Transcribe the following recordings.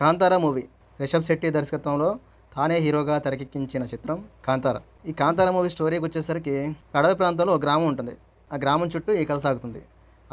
Kantara movie Rishabh Shetty దర్శకత్వంలో తానే హీరోగా తెరకెక్కించిన చిత్రం కాంతార ఈ కాంతార మూవీ స్టోరీకి వచ్చేసరికి అడవి ప్రాంతంలో ఒక గ్రామం ఉంటుంది ఆ గ్రామం చుట్టూ ఈ కథ సాగుతుంది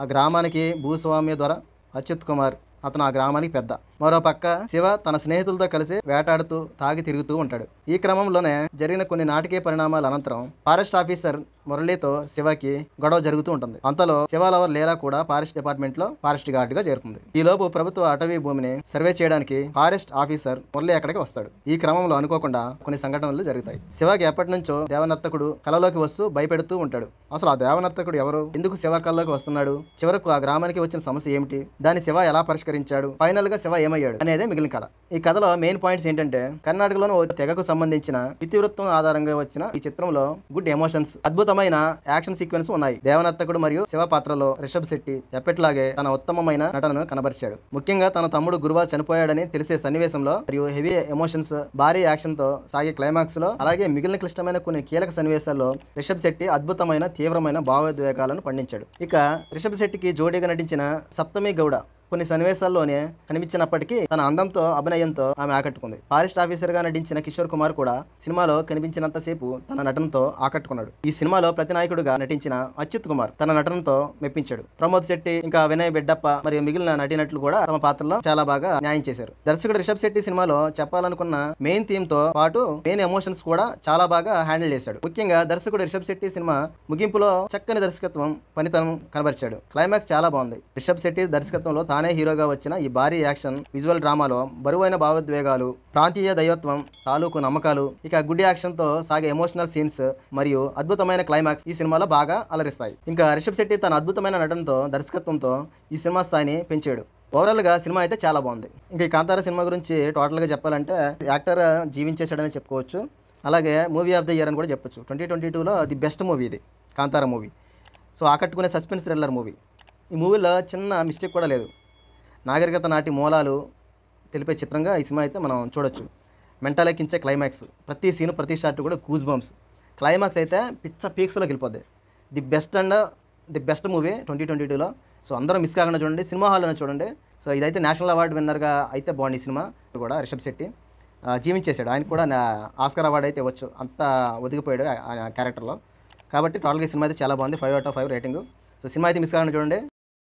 ఆ గ్రామానికి భూస్వామి ద్వారా అచ్యుత్ కుమార్ అతను ఆ గ్రామానికి పెద్ద మరోపక్క శివ తన స్నేహితులతో కలిసి వేటాడుతూ తాగి తిరుగుతూ ఉంటాడు ఈ క్రమంలోనే జరిగిన కొన్ని నాటకీయ పరిణామాల అనంతరం ఫారెస్ట్ ఆఫీసర్ మురళితో శివకి గొడవ జరుగుతూ ఉంటుంది అంతలో శివ లవర్ కూడా ఫారెస్ట్ డిపార్ట్మెంట్ లో ఫారెస్ట్ గార్డ్ గా చేరుతుంది ఈ లోపు ప్రభుత్వ అటవీ భూమిని సర్వే చేయడానికి ఫారెస్ట్ ఆఫీసర్ మురళి అక్కడికి వస్తాడు ఈ క్రమంలో అనుకోకుండా కొన్ని సంఘటనలు జరుగుతాయి శివకి ఎప్పటి నుంచో దేవనర్తకుడు కలలోకి వస్తూ భయపెడుతూ ఉంటాడు అసలు ఆ దేవనర్తకుడు ఎవరు ఎందుకు శివ కల్లోకి వస్తున్నాడు చివరకు ఆ గ్రామానికి వచ్చిన సమస్య ఏమిటి దాన్ని శివ ఎలా పరిష్కరించాడు ఫైనల్ గా శివ ఏమయ్యాడు అనేది మిగిలిన కథ ఈ కథలో మెయిన్ పాయింట్స్ ఏంటంటే కర్ణాటకలోని ఓ తెగకు సంబంధించిన ఇతివృత్తం ఆధారంగా వచ్చిన ఈ చిత్రంలో గుడ్ ఎమోషన్స్ అద్భుతమైన యాక్షన్ సీక్వెన్స్ ఉన్నాయి దేవనర్తకుడు మరియు శివ పాత్రలో రిషబ్ శెట్టి ఎప్పటిలాగే తన ఉత్తమమైన నటనను కనబరిచాడు ముఖ్యంగా తన తమ్ముడు గురువా చనిపోయాడని తెలిసే సన్నివేశంలో మరియు హెవీ ఎమోషన్స్ భారీ యాక్షన్ తో సాగే క్లైమాక్స్ లో అలాగే మిగిలిన క్లిష్టమైన కొన్ని కీలక సన్నివేశాల్లో రిషబ్ శెట్టి అద్భుతమైన తీవ్రమైన భావోద్వేగాలను పండించాడు ఇక రిషబ్ శెట్టికి జోడీగా నటించిన సప్తమి గౌడ కొన్ని సన్నివేశాల్లోనే కనిపించినప్పటికీ తన అందంతో అభినయంతో ఆమె ఆకట్టుకుంది ఫారెస్ట్ ఆఫీసర్ గా నటించిన కిషోర్ కుమార్ కూడా సినిమాలో కనిపించినంతసేపు తన నటనతో ఆకట్టుకున్నాడు ఈ సినిమాలో ప్రతినాయకుడుగా నటించిన అచ్యుత్ కుమార్ తన నటనతో మెప్పించాడు ప్రమోద్ శెట్టి ఇంకా వినయ్ బిడ్డప్ప మరియు మిగిలిన నటినట్లు కూడా తమ పాత్రలో చాలా బాగా న్యాయం చేశారు దర్శకుడు రిషబ్ శెట్టి సినిమాలో చెప్పాలనుకున్న మెయిన్ థీమ్ తో పాటు మెయిన్ ఎమోషన్స్ కూడా చాలా బాగా హ్యాండిల్ చేశాడు ముఖ్యంగా దర్శకుడు రిషబ్ శెట్టి సినిమా ముగింపులో చక్కని దర్శకత్వం పనితనం కనబరిచాడు క్లైమాక్స్ చాలా బాగుంది రిషబ్ శెట్టి దర్శకత్వంలో తానే హీరోగా వచ్చిన ఈ భారీ యాక్షన్ విజువల్ డ్రామాలో బరువైన భావోద్వేగాలు ప్రాంతీయ దైవత్వం తాలూకు నమ్మకాలు ఇక గుడ్ యాక్షన్తో సాగే ఎమోషనల్ సీన్స్ మరియు అద్భుతమైన క్లైమాక్స్ ఈ సినిమాలో బాగా అలరిస్తాయి ఇంకా రిషబ్ శెట్టి తన అద్భుతమైన నటనతో దర్శకత్వంతో ఈ సినిమా స్థాయిని పెంచాడు ఓవరాల్గా సినిమా అయితే చాలా బాగుంది ఇంకా ఈ కాంతార సినిమా గురించి టోటల్గా చెప్పాలంటే యాక్టర్ జీవించేశాడని చెప్పుకోవచ్చు అలాగే మూవీ ఆఫ్ ద ఇయర్ అని కూడా చెప్పొచ్చు ట్వంటీ ట్వంటీ టూలో ది బెస్ట్ మూవీ ఇది కాంతార మూవీ సో ఆకట్టుకునే సస్పెన్స్ థ్రిల్లర్ మూవీ ఈ మూవీలో చిన్న మిస్టేక్ కూడా లేదు నాగరికత నాటి మూలాలు తెలిపే చిత్రంగా ఈ సినిమా అయితే మనం చూడొచ్చు మెంటాలెక్కించే క్లైమాక్స్ ప్రతి సీను ప్రతి షాట్ కూడా కూజ్ బాంబ్స్ క్లైమాక్స్ అయితే పిచ్చ పీక్స్లోకి వెళ్ళిపోద్ది the best and the best movie twenty twenty టూలో సో అందరం మిస్ కాకుండా చూడండి సినిమా హాల్లోనే చూడండి సో ఇదైతే నేషనల్ అవార్డు విన్నర్గా అయితే బాగుంది సినిమా కూడా రిషబ్ శెట్టి జీవించేశాడు ఆయన కూడా ఆస్కార్ అవార్డు అయితే ఇవ్వచ్చు అంత ఒదిగిపోయాడు క్యారెక్టర్లో కాబట్టి టోటల్గా సినిమా అయితే చాలా బాగుంది five out of five rating so సినిమా అయితే మిస్ కాకుండా చూడండి